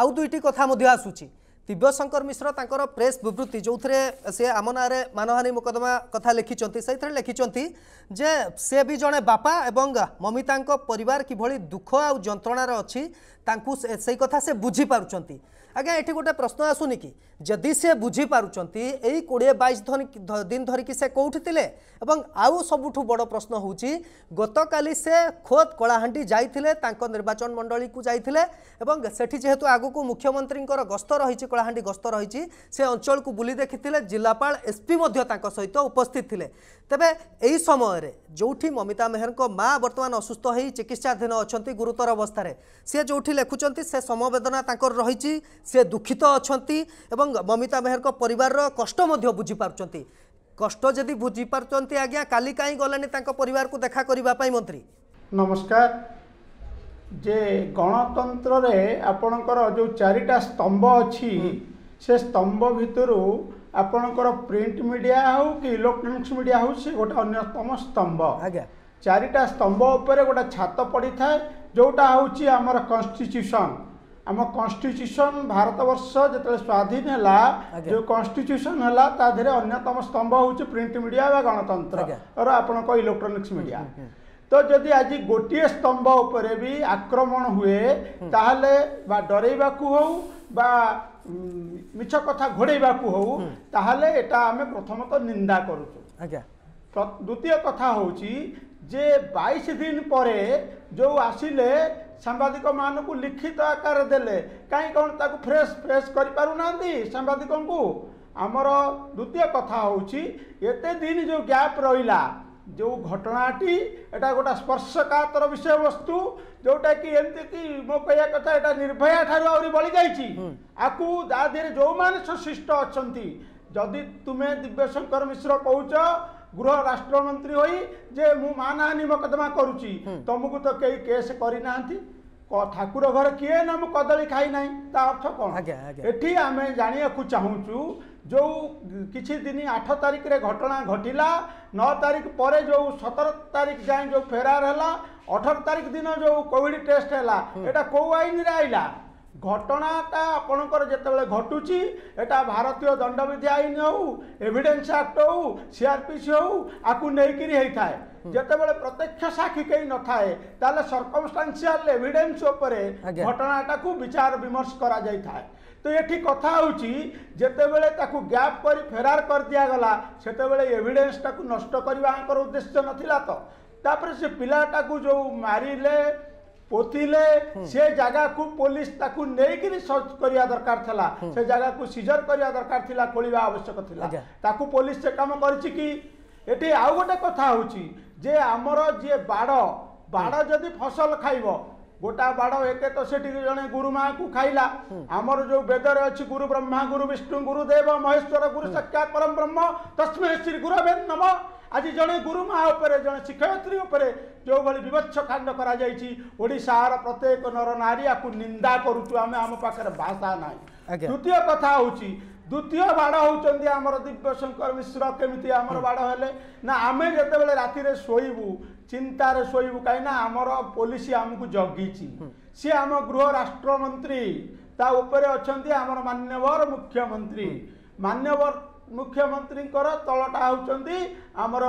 আউ দুইটি কথা মধ্য আসুচি ଦିବ୍ୟଶଙ୍କର ମିଶ୍ର ତାଙ୍କର ପ୍ରେସ୍ ବିବୃତ୍ତି ଯେଉଁଥିରେ ସେ ଆମ ନାଁରେ ମାନହାନୀ ମକଦ୍ଦମା କଥା ଲେଖିଛନ୍ତି ସେଇଥିରେ ଲେଖିଛନ୍ତି ଯେ ସେ ବି ଜଣେ ବାପା ଏବଂ ମମିତାଙ୍କ ପରିବାର କିଭଳି ଦୁଃଖ ଆଉ ଯନ୍ତ୍ରଣାରେ ଅଛି ତାଙ୍କୁ ସେଇ କଥା ସେ ବୁଝିପାରୁଛନ୍ତି ଆଜ୍ଞା ଏଠି ଗୋଟେ ପ୍ରଶ୍ନ ଆସୁନି କି ଯଦି ସେ ବୁଝିପାରୁଛନ୍ତି ଏଇ କୋଡ଼ିଏ ବାଇଶ ଦିନ ଧରିକି ସେ କେଉଁଠି ଥିଲେ ଏବଂ ଆଉ ସବୁଠୁ ବଡ଼ ପ୍ରଶ୍ନ ହେଉଛି ଗତକାଲି ସେ ଖୋଦ୍ କଳାହାଣ୍ଡି ଯାଇଥିଲେ ତାଙ୍କ ନିର୍ବାଚନ ମଣ୍ଡଳୀକୁ ଯାଇଥିଲେ ଏବଂ ସେଠି ଯେହେତୁ ଆଗକୁ ମୁଖ୍ୟମନ୍ତ୍ରୀଙ୍କର ଗସ୍ତ ରହିଛି କଳାହାଣ୍ଡି ଗସ୍ତ ରହିଛି ସେ ଅଞ୍ଚଳକୁ ବୁଲି ଦେଖିଥିଲେ ଜିଲ୍ଲାପାଳ ଏସ୍ପି ମଧ୍ୟ ତାଙ୍କ ସହିତ ଉପସ୍ଥିତ ଥିଲେ ତେବେ ଏହି ସମୟରେ ଯେଉଁଠି ମମିତା ମେହେରଙ୍କ ମା ବର୍ତ୍ତମାନ ଅସୁସ୍ଥ ହୋଇ ଚିକିତ୍ସାଧୀନ ଅଛନ୍ତି ଗୁରୁତର ଅବସ୍ଥାରେ ସେ ଯେଉଁଠି ଲେଖୁଛନ୍ତି ସେ ସମବେଦନା ତାଙ୍କର ରହିଛି ସେ ଦୁଃଖିତ ଅଛନ୍ତି ଏବଂ ମମିତା ମେହେରଙ୍କ ପରିବାରର କଷ୍ଟ ମଧ୍ୟ ବୁଝିପାରୁଛନ୍ତି କଷ୍ଟ ଯଦି ବୁଝିପାରୁଛନ୍ତି ଆଜ୍ଞା କାଲି କାହିଁ ଗଲେନି ତାଙ୍କ ପରିବାରକୁ ଦେଖା କରିବା ପାଇଁ ମନ୍ତ୍ରୀ ନମସ୍କାର ଯେ ଗଣତନ୍ତ୍ରରେ ଆପଣଙ୍କର ଯେଉଁ ଚାରିଟା ସ୍ତମ୍ଭ ଅଛି ସେ ସ୍ତମ୍ଭ ଭିତରୁ ଆପଣଙ୍କର ପ୍ରିଣ୍ଟ ମିଡ଼ିଆ ହେଉ କି ଇଲେକ୍ଟ୍ରୋନିକ୍ସ ମିଡ଼ିଆ ହେଉ ସେ ଗୋଟେ ଅନ୍ୟତମ ସ୍ତମ୍ଭ ଆଜ୍ଞା ଚାରିଟା ସ୍ତମ୍ଭ ଉପରେ ଗୋଟେ ଛାତ ପଡ଼ିଥାଏ ଯେଉଁଟା ହେଉଛି ଆମର କନଷ୍ଟିଚ୍ୟୁସନ୍ ଆମ କନଷ୍ଟିଚ୍ୟୁସନ୍ ଭାରତବର୍ଷ ଯେତେବେଳେ ସ୍ୱାଧୀନ ହେଲା ଯେଉଁ କନଷ୍ଟିଚ୍ୟୁସନ୍ ହେଲା ତା ଦେହରେ ଅନ୍ୟତମ ସ୍ତମ୍ଭ ହେଉଛି ପ୍ରିଣ୍ଟ ମିଡ଼ିଆ ବା ଗଣତନ୍ତ୍ର ଆପଣ ଇଲେକ୍ଟ୍ରୋନିକ୍ସ ମିଡ଼ିଆ তো যদি আজি গোটিয়ে স্তম্ভ উপরে বি আক্রমণ হুয়ে তাহলে বা ডরাইবাকু হউ বা মিছ কথা ঘোড়াইবাকু হউ তাহলে এটা আমি প্রথমত নিন্দা করুছু আচ্ছা দ্বিতীয় কথা হচ্ছে যে বাইশ দিন পরে যে আসলে সাংবাদিক মানুষ লিখিত আকার দেলে কাই কোন তাকু ফ্রেশ ফ্রেশ করি পারু না সাংবাদিক আমার দ্বিতীয় কথা হচ্ছে এতে দিন যে গ্যাপ রইলা जो घटनाटी एटा गा स्पर्शकर विषयवस्तु जोटा कि एमक मभया ठुलो आउरी बलि आउँमा सुशिष्ट अहिले जि त शङ्कर मिश्र कृह राष्ट्रमन्त्री हो म मानि मकद्दमा तमुकु त केही केस गरि ना ଠାକୁର ଘର କିଏ ନା ମୁଁ କଦଳୀ ଖାଇ ନାହିଁ ତା ଅର୍ଥ କ'ଣ ଏଠି ଆମେ ଜାଣିବାକୁ ଚାହୁଁଛୁ ଯେଉଁ କିଛି ଦିନ ଆଠ ତାରିଖରେ ଘଟଣା ଘଟିଲା ନଅ ତାରିଖ ପରେ ଯେଉଁ ସତର ତାରିଖ ଯାଏଁ ଯେଉଁ ଫେରାର ହେଲା ଅଠର ତାରିଖ ଦିନ ଯେଉଁ କୋଭିଡ଼ ଟେଷ୍ଟ ହେଲା ଏଇଟା କେଉଁ ଆଇନରେ ଆଇଲା ଘଟଣାଟା ଆପଣଙ୍କର ଯେତେବେଳେ ଘଟୁଛି ଏଟା ଭାରତୀୟ ଦଣ୍ଡବିଧି ଆଇନ ହେଉ ଏଭିଡେନ୍ସ ଆକ୍ଟ ହେଉ ସିଆର୍ପିସି ହେଉ ଆକୁ ନେଇକିରି ହେଇଥାଏ ଯେତେବେଳେ ପ୍ରତ୍ୟକ୍ଷ ସାକ୍ଷୀ କେହି ନଥାଏ ତାହେଲେ ସରକମଷ୍ଟାନ୍ସିଆଲ ଏଭିଡେନ୍ସ ଉପରେ ଘଟଣାଟାକୁ ବିଚାର ବିମର୍ଶ କରାଯାଇଥାଏ ତ ଏଠି କଥା ହେଉଛି ଯେତେବେଳେ ତାକୁ ଗ୍ୟାପ୍ କରି ଫେରାର କରିଦିଆଗଲା ସେତେବେଳେ ଏଭିଡେନ୍ସଟାକୁ ନଷ୍ଟ କରିବାଙ୍କର ଉଦ୍ଦେଶ୍ୟ ନଥିଲା ତ ତାପରେ ସେ ପିଲାଟାକୁ ଯେଉଁ ମାରିଲେ ପୋତିଲେ ସେ ଜାଗାକୁ ପୋଲିସ ତାକୁ ନେଇକିରି ସର୍ଚ୍ଚ କରିବା ଦରକାର ଥିଲା ସେ ଜାଗାକୁ ସିଜର କରିବା ଦରକାର ଥିଲା ଖୋଳିବା ଆବଶ୍ୟକ ଥିଲା ତାକୁ ପୋଲିସ ସେ କାମ କରିଛି କି এটি আউ গোটে কথা হচ্ছে যে আমার যে বাড় বাড় যদি ফসল খাইব গোটা বাড় একে তো সেটি জনে গুরু মাকে খাইলা আমার যে বেদরে অছি গুরু ব্রহ্মা গুরু বিষ্ণু গুরুদেব মহেশ্বর গুরু সাক্ষাৎ পরম ব্রহ্ম তসমে শ্রী গুরবে নম আজ জনে গুরু মা উপরে জনে শিক্ষয়িত্রী উপরে যেভাবে বিভৎস কাণ্ড করা যাই ওড়িশার প্রত্যেক নর নারী আকু নিন্দা করুছু আমি আমার পাখে ভাষা নাই তৃতীয় কথা হচ্ছে ଦ୍ୱିତୀୟ ବାଡ଼ ହେଉଛନ୍ତି ଆମର ଦିବ୍ୟଶଙ୍କର ମିଶ୍ର କେମିତି ଆମର ବାଡ଼ ହେଲେ ନା ଆମେ ଯେତେବେଳେ ରାତିରେ ଶୋଇବୁ ଚିନ୍ତାରେ ଶୋଇବୁ କାହିଁକିନା ଆମର ପୋଲିସ ଆମକୁ ଜଗିଛି ସିଏ ଆମ ଗୃହ ରାଷ୍ଟ୍ରମନ୍ତ୍ରୀ ତା ଉପରେ ଅଛନ୍ତି ଆମର ମାନ୍ୟବର ମୁଖ୍ୟମନ୍ତ୍ରୀ ମାନ୍ୟବର ମୁଖ୍ୟମନ୍ତ୍ରୀଙ୍କର ତଳଟା ହେଉଛନ୍ତି ଆମର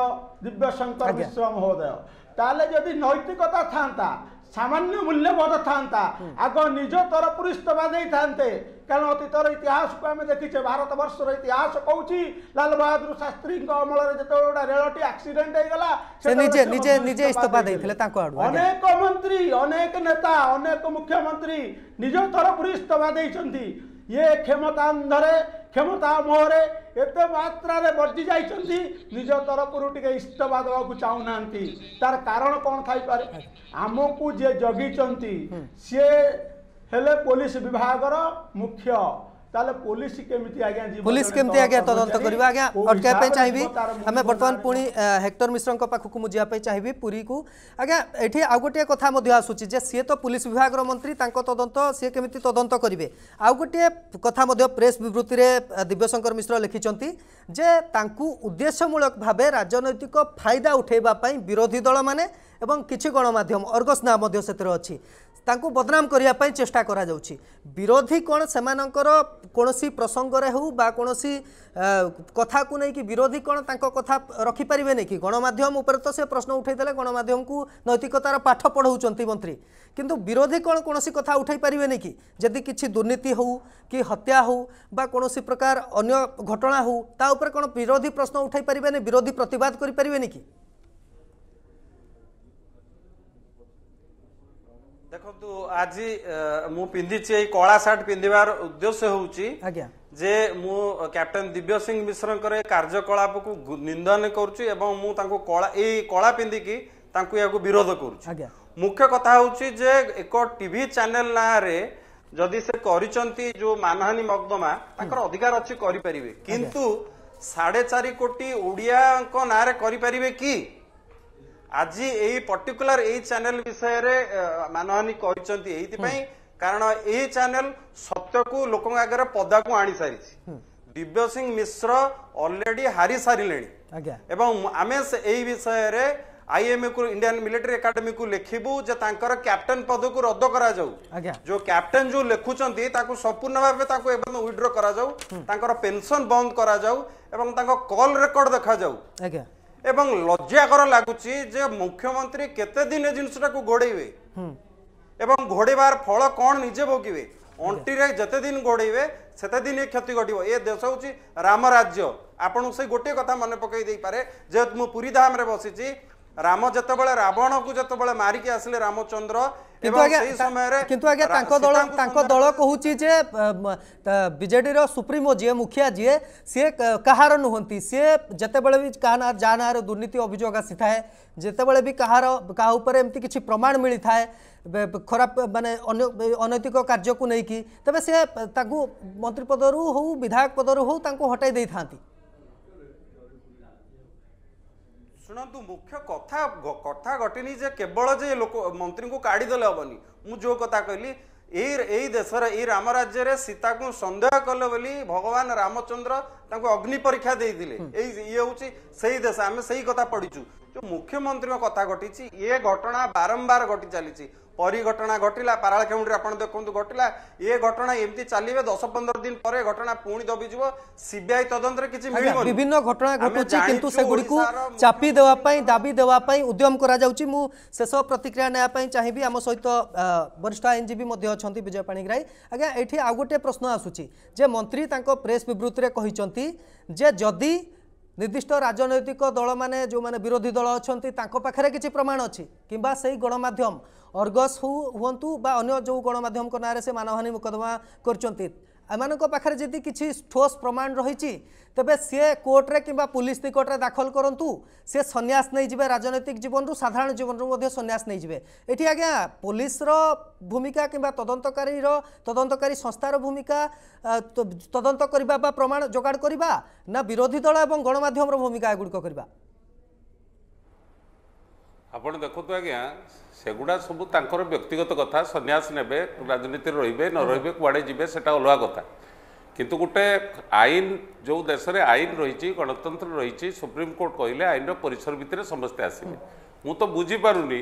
ଦିବ୍ୟଶଙ୍କର ମିଶ୍ର ମହୋଦୟ ତାହେଲେ ଯଦି ନୈତିକତା ଥାନ୍ତା ସାମାନ୍ୟ ମୂଲ୍ୟବୋଧ ଥାନ୍ତା ଆଗ ନିଜ ତରଫରୁ ଇସ୍ତଫା ଦେଇଥାନ୍ତେ କାରଣ ଅତୀତର ଇତିହାସକୁ ଆମେ ଦେଖିଛେ ଭାରତବର୍ଷର ଇତିହାସ କହୁଛି ଲାଲ ବାହାଦୁର ଶାସ୍ତ୍ରୀଙ୍କ ଅମଳରେ ଯେତେବେଳେ ଗୋଟେ ରେଳଟି ଆକ୍ସିଡେଣ୍ଟ ହେଇଗଲା ଅନେକ ମନ୍ତ୍ରୀ ଅନେକ ନେତା ଅନେକ ମୁଖ୍ୟମନ୍ତ୍ରୀ ନିଜ ତରଫରୁ ଇସ୍ତଫା ଦେଇଛନ୍ତି ଇଏ କ୍ଷମତା ଅନ୍ଧରେ କ୍ଷମତା ମୋହରେ ଏତେ ମାତ୍ରାରେ ବର୍ଜି ଯାଇଛନ୍ତି ନିଜ ତରଫରୁ ଟିକେ ଇସ୍ତଫା ଦେବାକୁ ଚାହୁଁନାହାନ୍ତି ତାର କାରଣ କ'ଣ ଥାଇପାରେ ଆମକୁ ଯିଏ ଜଗିଛନ୍ତି ସିଏ ହେଲେ ପୋଲିସ ବିଭାଗର ମୁଖ୍ୟ ତାହେଲେ ପୋଲିସ କେମିତି ଆଜ୍ଞା ପୋଲିସ କେମିତି ଆଜ୍ଞା ତଦନ୍ତ କରିବ ଆଜ୍ଞା ଅଟକାଇବା ପାଇଁ ଚାହିଁବି ଆମେ ବର୍ତ୍ତମାନ ପୁଣି ହେକ୍ଟର ମିଶ୍ରଙ୍କ ପାଖକୁ ମୁଁ ଯିବା ପାଇଁ ଚାହିଁବି ପୁରୀକୁ ଆଜ୍ଞା ଏଠି ଆଉ ଗୋଟିଏ କଥା ମଧ୍ୟ ଆସୁଛି ଯେ ସିଏ ତ ପୋଲିସ ବିଭାଗର ମନ୍ତ୍ରୀ ତାଙ୍କ ତଦନ୍ତ ସିଏ କେମିତି ତଦନ୍ତ କରିବେ ଆଉ ଗୋଟିଏ କଥା ମଧ୍ୟ ପ୍ରେସ୍ ବିବୃତ୍ତିରେ ଦିବ୍ୟଶଙ୍କର ମିଶ୍ର ଲେଖିଛନ୍ତି ଯେ ତାଙ୍କୁ ଉଦ୍ଦେଶ୍ୟମୂଳକ ଭାବେ ରାଜନୈତିକ ଫାଇଦା ଉଠାଇବା ପାଇଁ ବିରୋଧୀ ଦଳମାନେ ଏବଂ କିଛି ଗଣମାଧ୍ୟମ ଅର୍ଗସ୍ ନାଁ ମଧ୍ୟ ସେଥିରେ ଅଛି ତାଙ୍କୁ ବଦନାମ କରିବା ପାଇଁ ଚେଷ୍ଟା କରାଯାଉଛି ବିରୋଧୀ କ'ଣ ସେମାନଙ୍କର କୌଣସି ପ୍ରସଙ୍ଗରେ ହେଉ ବା କୌଣସି କଥାକୁ ନେଇକି ବିରୋଧୀ କ'ଣ ତାଙ୍କ କଥା ରଖିପାରିବେନି କି ଗଣମାଧ୍ୟମ ଉପରେ ତ ସେ ପ୍ରଶ୍ନ ଉଠାଇଦେଲେ ଗଣମାଧ୍ୟମକୁ ନୈତିକତାର ପାଠ ପଢ଼ାଉଛନ୍ତି ମନ୍ତ୍ରୀ କିନ୍ତୁ ବିରୋଧୀ କ'ଣ କୌଣସି କଥା ଉଠାଇ ପାରିବେନି କି ଯଦି କିଛି ଦୁର୍ନୀତି ହେଉ କି ହତ୍ୟା ହେଉ ବା କୌଣସି ପ୍ରକାର ଅନ୍ୟ ଘଟଣା ହେଉ ତା ଉପରେ କ'ଣ ବିରୋଧୀ ପ୍ରଶ୍ନ ଉଠାଇ ପାରିବେନି ବିରୋଧୀ ପ୍ରତିବାଦ କରିପାରିବେନି କି ଦେଖନ୍ତୁ ଆଜି ମୁଁ ପିନ୍ଧିଛି ଏଇ କଳା ସାର୍ଟ ପିନ୍ଧିବାର ଉଦ୍ଦେଶ୍ୟ ହେଉଛି ଆଜ୍ଞା ଯେ ମୁଁ କ୍ୟାପ୍ଟେନ ଦିବ୍ୟ ସିଂ ମିଶ୍ରଙ୍କର ଏ କାର୍ଯ୍ୟକଳାପକୁ ନିନ୍ଦନ କରୁଛି ଏବଂ ମୁଁ ତାଙ୍କୁ କଳା ଏଇ କଳା ପିନ୍ଧିକି ତାଙ୍କୁ ଏହାକୁ ବିରୋଧ କରୁଛି ମୁଖ୍ୟ କଥା ହେଉଛି ଯେ ଏକ ଟିଭି ଚ୍ୟାନେଲ ନାଁରେ ଯଦି ସେ କରିଛନ୍ତି ଯୋଉ ମାନହାନି ମକଦ୍ଦମା ତାଙ୍କର ଅଧିକାର ଅଛି କରିପାରିବେ କିନ୍ତୁ ସାଢେ ଚାରି କୋଟି ଓଡ଼ିଆଙ୍କ ନାଁରେ କରିପାରିବେ କି আজি এই ପର୍ଟିକୁଲାର ଏଇ ଚ୍ୟାନେଲ ବିଷୟରେ ମାନହାନୀ କହିଛନ୍ତି ଏଇଥିପାଇଁ କାରଣ ଏହି ଚ୍ୟାନେଲ ସତ୍ୟକୁ ଲୋକଙ୍କ ଆଗରେ ପଦାକୁ ଆଣିସାରିଛି ଦିବ୍ୟ ସିଂ ମିଶ୍ର ଅଲରେଡି ହାରି ସାରିଲେଣି ଏବଂ ଆମେ ଏଇ ବିଷୟରେ ଆଇଏମ୍ଏକୁ ଇଣ୍ଡିଆନ ମିଲିଟାରୀ ଏକାଡେମୀକୁ ଲେଖିବୁ ଯେ ତାଙ୍କର କ୍ୟାପ୍ଟେନ୍ ପଦକୁ ରଦ୍ଦ କରାଯାଉ ଯୋଉ କ୍ୟାପ୍ଟେନ୍ ଯୋଉ ଲେଖୁଛନ୍ତି ତାକୁ ସମ୍ପୂର୍ଣ୍ଣ ଭାବେ ତାଙ୍କୁ ଏବଂ ୱିଡ୍ର କରାଯାଉ ତାଙ୍କର ପେନସନ ବନ୍ଦ କରାଯାଉ ଏବଂ ତାଙ୍କ କଲ୍ ରେକର୍ଡ ଦେଖାଯାଉ ଏବଂ ଲଜ୍ଜାକର ଲାଗୁଛି ଯେ ମୁଖ୍ୟମନ୍ତ୍ରୀ କେତେ ଦିନ ଏ ଜିନିଷଟାକୁ ଘୋଡ଼େଇବେ ଏବଂ ଘୋଡ଼େଇବାର ଫଳ କ'ଣ ନିଜେ ଭୋଗିବେ ଅଣ୍ଟିରେ ଯେତେ ଦିନ ଘୋଡ଼େଇବେ ସେତେ ଦିନ ଏ କ୍ଷତି ଘଟିବ ଏ ଦେଶ ହେଉଛି ରାମ ରାଜ୍ୟ ଆପଣଙ୍କୁ ସେ ଗୋଟିଏ କଥା ମନେ ପକାଇ ଦେଇପାରେ ଯେହେତୁ ମୁଁ ପୁରୀ ଧାମରେ ବସିଛି राम जेतेबेले रावण को जेतेबेले मारी के आसले रामचंद्र दल तांको दल सुप्रीमो जे मुखिया जी सी कहार नहुंती से जेतेबेले भी कहनार जानार दुर्नीति अभिजोग आसी थाए जेतेबेले भी कहार का ऊपर प्रमाण मिलि थाए खराब माने अनैतिक कार्य को लेकिन की तबे मंत्री पद रो विधायक पद हूँ हो हटाई दे था ଶୁଣନ୍ତୁ ମୁଖ୍ୟ କଥା କଥା ଘଟିନି ଯେ କେବଳ ଯେ ଲୋକ ମନ୍ତ୍ରୀଙ୍କୁ କାଢ଼ିଦେଲେ ହେବନି ମୁଁ ଯେଉଁ କଥା କହିଲି ଏଇ ଏଇ ଦେଶରେ ଏଇ ରାମ ରାଜ୍ୟରେ ସୀତାକୁ ସନ୍ଦେହ କଲେ ବୋଲି ଭଗବାନ ରାମଚନ୍ଦ୍ର ତାଙ୍କୁ ଅଗ୍ନି ପରୀକ୍ଷା ଦେଇଥିଲେ ଏଇ ଇଏ ହେଉଛି ସେଇ ଦେଶ ଆମେ ସେଇ କଥା ପଢ଼ିଛୁ ଯେଉଁ ମୁଖ୍ୟମନ୍ତ୍ରୀଙ୍କ କଥା ଘଟିଛି ଏ ଘଟଣା ବାରମ୍ବାର ଘଟି ଚାଲିଛି পরিঘটনা ঘটনা ঘটিলা পারালকেমুড়ি আপনার দেখুন ঘটিলা এ ঘটনা এমতি চালিবে দশ পনেরো দিন পরে ঘটনা পুঁড়ি দবিযিব সিবিআই তদন্তের কিছু বিভিন্ন ঘটনা ঘটুছে কিন্তু সেগুড়ি চাপি দেওয়া দাবি দেওয়া উদ্যম করা যাচ্ছে মু শেষ প্রতিক্রিয়া নেওয়া পাই চাহিবি আম সহিত বরিষ্ঠ আইনজীবী অনেক বিজয় পাণিগ্রাহী আজ্ঞা এটি আউ গোটে প্রশ্ন আসুচি যে মন্ত্রী তাঁর প্রেস বিবৃতি যে যদি ନିର୍ଦ୍ଦିଷ୍ଟ ରାଜନୈତିକ ଦଳମାନେ ଯେଉଁମାନେ ବିରୋଧୀ ଦଳ ଅଛନ୍ତି ତାଙ୍କ ପାଖରେ କିଛି ପ୍ରମାଣ ଅଛି କିମ୍ବା ସେଇ ଗଣମାଧ୍ୟମ ଅର୍ଗସ୍ ହୁଅନ୍ତୁ ବା ଅନ୍ୟ ଯେଉଁ ଗଣମାଧ୍ୟମଙ୍କ ନାଁରେ ସେ ମାନହାନି ମୋକଦ୍ଦମା କରୁଛନ୍ତି এমানক পাখে যদি কিছু ঠোস প্রমাণ রয়েছে তবে সি কোর্টরে কিংবা পুলিশ নিকটরে দাখল করতু সে সন্ন্যাস নিয়ে যাবে রাজনৈতিক জীবন সাধারণ জীবন সন্ন্যাস নিয়ে যাবে এটি আজ্ঞা পুলিশর ভূমিকা কিংবা তদন্তকারীর তদন্তকারী সংস্থার ভূমিকা তদন্ত করা বা প্রমাণ যোগাড় করা না বিরোধী দল এবং গণমাধ্যমর ভূমিকা এগুড়ি করা ଆପଣ ଦେଖନ୍ତୁ ଆଜ୍ଞା ସେଗୁଡ଼ା ସବୁ ତାଙ୍କର ବ୍ୟକ୍ତିଗତ କଥା ସନ୍ନ୍ୟାସ ନେବେ ରାଜନୀତିରେ ରହିବେ ନ ରହିବେ କୁଆଡ଼େ ଯିବେ ସେଇଟା ଅଲଗା କଥା କିନ୍ତୁ ଗୋଟେ ଆଇନ ଯେଉଁ ଦେଶରେ ଆଇନ ରହିଛି ଗଣତନ୍ତ୍ର ରହିଛି ସୁପ୍ରିମକୋର୍ଟ କହିଲେ ଆଇନର ପରିସର ଭିତରେ ସମସ୍ତେ ଆସିବେ ମୁଁ ତ ବୁଝିପାରୁନି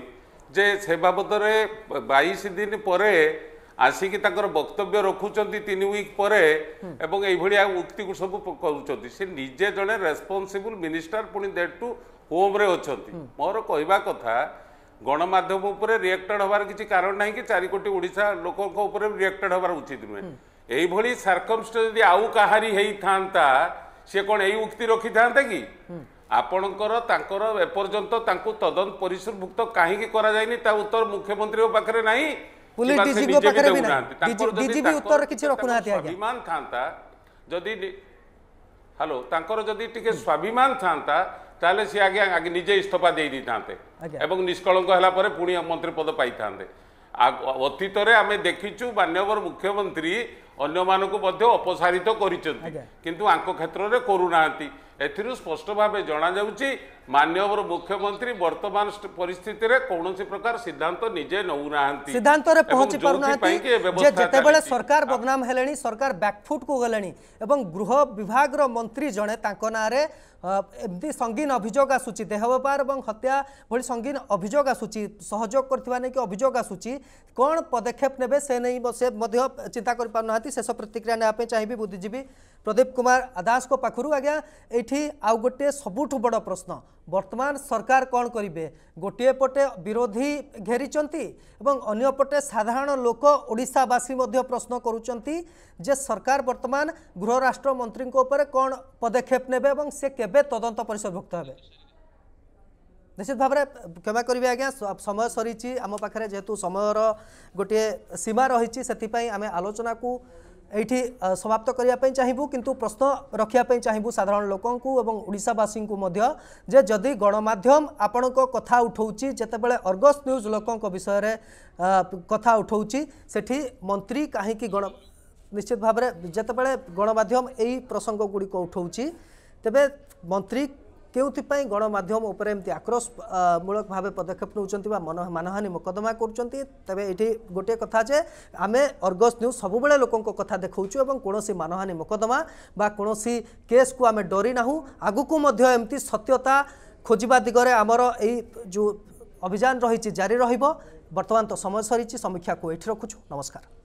ଯେ ସେ ବାବଦରେ ବାଇଶ ଦିନ ପରେ ଆସିକି ତାଙ୍କର ବକ୍ତବ୍ୟ ରଖୁଛନ୍ତି ତିନି ୱିକ୍ ପରେ ଏବଂ ଏଇଭଳିଆ ଉକ୍ତିକୁ ସବୁ କରୁଛନ୍ତି ସେ ନିଜେ ଜଣେ ରେସ୍ପନ୍ସିବୁଲ୍ ମିନିଷ୍ଟର ପୁଣି ଦେଟ୍ ଟୁ ହୋମ୍ରେ ଅଛନ୍ତି ମୋର କହିବା କଥା ଗଣମାଧ୍ୟମ ଉପରେ ରିଆକ୍ଟେଡ୍ ହେବାର କିଛି କାରଣ ନାହିଁ କି ଚାରି କୋଟି ଓଡ଼ିଶା ଲୋକଙ୍କ ଉପରେ ରିଆକ୍ଟେଡ୍ ହେବାର ଉଚିତ ନୁହେଁ ଏଇଭଳି ସାର୍କମଷ୍ଟେ ଯଦି ଆଉ କାହାରି ହେଇଥାନ୍ତା ସେ କ'ଣ ଏଇ ଉକ୍ତି ରଖିଥାନ୍ତେ କି ଆପଣଙ୍କର ତାଙ୍କର ଏପର୍ଯ୍ୟନ୍ତ ତାଙ୍କୁ ତଦନ୍ତ ପରିସରଭୁକ୍ତ କାହିଁକି କରାଯାଇନି ତା ଉତ୍ତର ମୁଖ୍ୟମନ୍ତ୍ରୀଙ୍କ ପାଖରେ ନାହିଁ ସ୍ୱାଭିମାନ ଥାନ୍ତା ଯଦି ହ୍ୟାଲୋ ତାଙ୍କର ଯଦି ଟିକେ ସ୍ୱାଭିମାନ ଥାନ୍ତା ତାହେଲେ ସିଏ ଆଜ୍ଞା ନିଜେ ଇସ୍ତଫା ଦେଇଦେଇଥାନ୍ତେ ଏବଂ ନିଷ୍କଳଙ୍କ ହେଲା ପରେ ପୁଣି ମନ୍ତ୍ରୀ ପଦ ପାଇଥାନ୍ତେ ଅତୀତରେ ଆମେ ଦେଖିଛୁ ମାନ୍ୟବର ମୁଖ୍ୟମନ୍ତ୍ରୀ ଅନ୍ୟମାନଙ୍କୁ ମଧ୍ୟ ଅପସାରିତ କରିଛନ୍ତି କିନ୍ତୁ ଆଙ୍କ କ୍ଷେତ୍ରରେ କରୁନାହାନ୍ତି ଏଥିରୁ ସ୍ପଷ୍ଟ ଭାବେ ଜଣାଯାଉଛି मान्यवर मुख्यमंत्री वर्तमान परिस्थिति रे कोनोसी प्रकार सिद्धांत निजे नउनांती सिद्धांत रे पहुंच परनांती जे जतेबेले सरकार बदनाम हेलेनी सरकार बैकफुट को गलेनी एवं गृह विभाग रो मंत्री जणे तांको नारे एमती संगीन अभिजोग आसूची देहवपार और हत्या भाई संगीन अभोग आसूची सहयोग कर अभोग आसूची कौन पदक्षेप ने से नहीं चिंता कर पार ना शेष प्रतिक्रिया नाप चाहिए बुद्धिजीवी प्रदीप कुमार दास आज्ञा ये आउ गोटे सबुठ बड़ प्रश्न বর্তমান সরকার কণ করবে গোটিয়ে পটে বিরোধী ঘেরিছন্তি এবং অন্যপটে সাধারণ লোক ওড়িশাবাসী মধ্য প্রশ্ন করুচার যে সরকার বর্তমান গৃহ রাষ্ট্রমন্ত্রী উপরে কণ পদক্ষেপ নেবে এবং সে কেবে তদন্ত পরিসরভুক্ত হবে নিশ্চিত ভাবে ক্ষমা করবে আজ্ঞা সময় সরিছি আম পাখে যেহেতু সময়র গোটিয়ে সীমা রয়েছে সেপাই আমি আলোচনা ଏଇଠି ସମାପ୍ତ କରିବା ପାଇଁ ଚାହିଁବୁ କିନ୍ତୁ ପ୍ରଶ୍ନ ରଖିବା ପାଇଁ ଚାହିଁବୁ ସାଧାରଣ ଲୋକଙ୍କୁ ଏବଂ ଓଡ଼ିଶାବାସୀଙ୍କୁ ମଧ୍ୟ ଯେ ଯଦି ଗଣମାଧ୍ୟମ ଆପଣଙ୍କ କଥା ଉଠାଉଛି ଯେତେବେଳେ ଅର୍ଗସ୍ ନ୍ୟୁଜ୍ ଲୋକଙ୍କ ବିଷୟରେ କଥା ଉଠାଉଛି ସେଠି ମନ୍ତ୍ରୀ କାହିଁକି ଗଣ ନିଶ୍ଚିତ ଭାବରେ ଯେତେବେଳେ ଗଣମାଧ୍ୟମ ଏଇ ପ୍ରସଙ୍ଗଗୁଡ଼ିକ ଉଠାଉଛି ତେବେ ମନ୍ତ୍ରୀ କେଉଁଥିପାଇଁ ଗଣମାଧ୍ୟମ ଉପରେ ଏମିତି ଆକ୍ରୋଶମୂଳକ ଭାବେ ପଦକ୍ଷେପ ନେଉଛନ୍ତି ବା ମନ ମାନହାନି ମୋକଦ୍ଦମା କରୁଛନ୍ତି ତେବେ ଏଠି ଗୋଟିଏ କଥା ଯେ ଆମେ ଅର୍ଗସ୍ ନ୍ୟୁଜ୍ ସବୁବେଳେ ଲୋକଙ୍କ କଥା ଦେଖାଉଛୁ ଏବଂ କୌଣସି ମାନହାନି ମୋକଦ୍ଦମା ବା କୌଣସି କେସ୍କୁ ଆମେ ଡରି ନାହୁଁ ଆଗକୁ ମଧ୍ୟ ଏମିତି ସତ୍ୟତା ଖୋଜିବା ଦିଗରେ ଆମର ଏଇ ଯେଉଁ ଅଭିଯାନ ରହିଛି ଜାରି ରହିବ ବର୍ତ୍ତମାନ ତ ସମୟ ସରିଛି ସମୀକ୍ଷାକୁ ଏଠି ରଖୁଛୁ ନମସ୍କାର